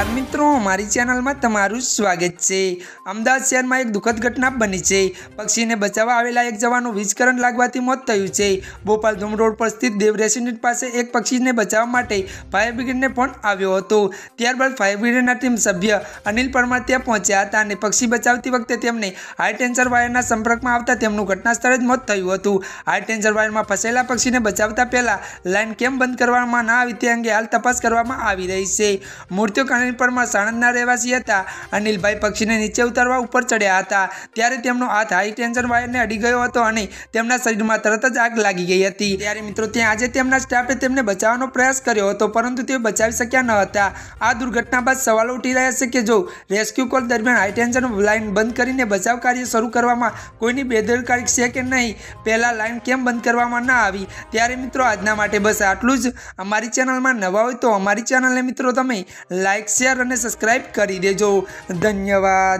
નમસ્કાર મિત્રો મારી ચેનલમાં તમારું સ્વાગત છે અમદાવાદ શહેરમાં એક દુઃખદ ઘટના બની છે પક્ષીને બચાવવા આવેલા એક જવાનું વીજ લાગવાથી મોત થયું છે ભોપાલ ધૂમ રોડ પર સ્થિત દેવ રેસિડેન્ટ પાસે એક પક્ષીને બચાવવા માટે ફાયર બ્રિગેડને ફોન આવ્યો હતો ત્યારબાદ ફાયર બ્રિગેડના ટીમ સભ્ય અનિલ પરમાર ત્યાં પહોંચ્યા હતા અને પક્ષી બચાવતી વખતે તેમને હાઈ ટેન્સર વાયરના સંપર્કમાં આવતા તેમનું ઘટના સ્થળે જ મોત થયું હતું હાઈ ટેન્સર વાયરમાં ફસાયેલા પક્ષીને બચાવતા પહેલા લાઇન કેમ બંધ કરવામાં ના આવી તે અંગે હાલ તપાસ કરવામાં આવી રહી છે મૂર્તિઓ કારણે પ્રવીણ સાણંદના રહેવાસી હતા અનિલભાઈ પક્ષીને નીચે ઉતારવા ઉપર ચડ્યા હતા ત્યારે તેમનો હાથ હાઈ ટેન્શન વાયરને અડી ગયો હતો અને તેમના શરીરમાં તરત જ આગ લાગી ગઈ હતી ત્યારે મિત્રો ત્યાં આજે તેમના સ્ટાફે તેમને બચાવવાનો પ્રયાસ કર્યો હતો પરંતુ તે બચાવી શક્યા ન હતા આ દુર્ઘટના બાદ સવાલો ઉઠી રહ્યા છે કે જો રેસ્ક્યુ કોલ દરમિયાન હાઈ ટેન્શન લાઇન બંધ કરીને બચાવ કાર્ય શરૂ કરવામાં કોઈની બેદરકારી છે કે નહીં પહેલાં લાઇન કેમ બંધ કરવામાં ન આવી ત્યારે મિત્રો આજના માટે બસ આટલું જ અમારી ચેનલમાં નવા હોય તો અમારી ચેનલને મિત્રો તમે લાઇક શેર અને સબસ્ક્રાઈબ કરી દેજો ધન્યવાદ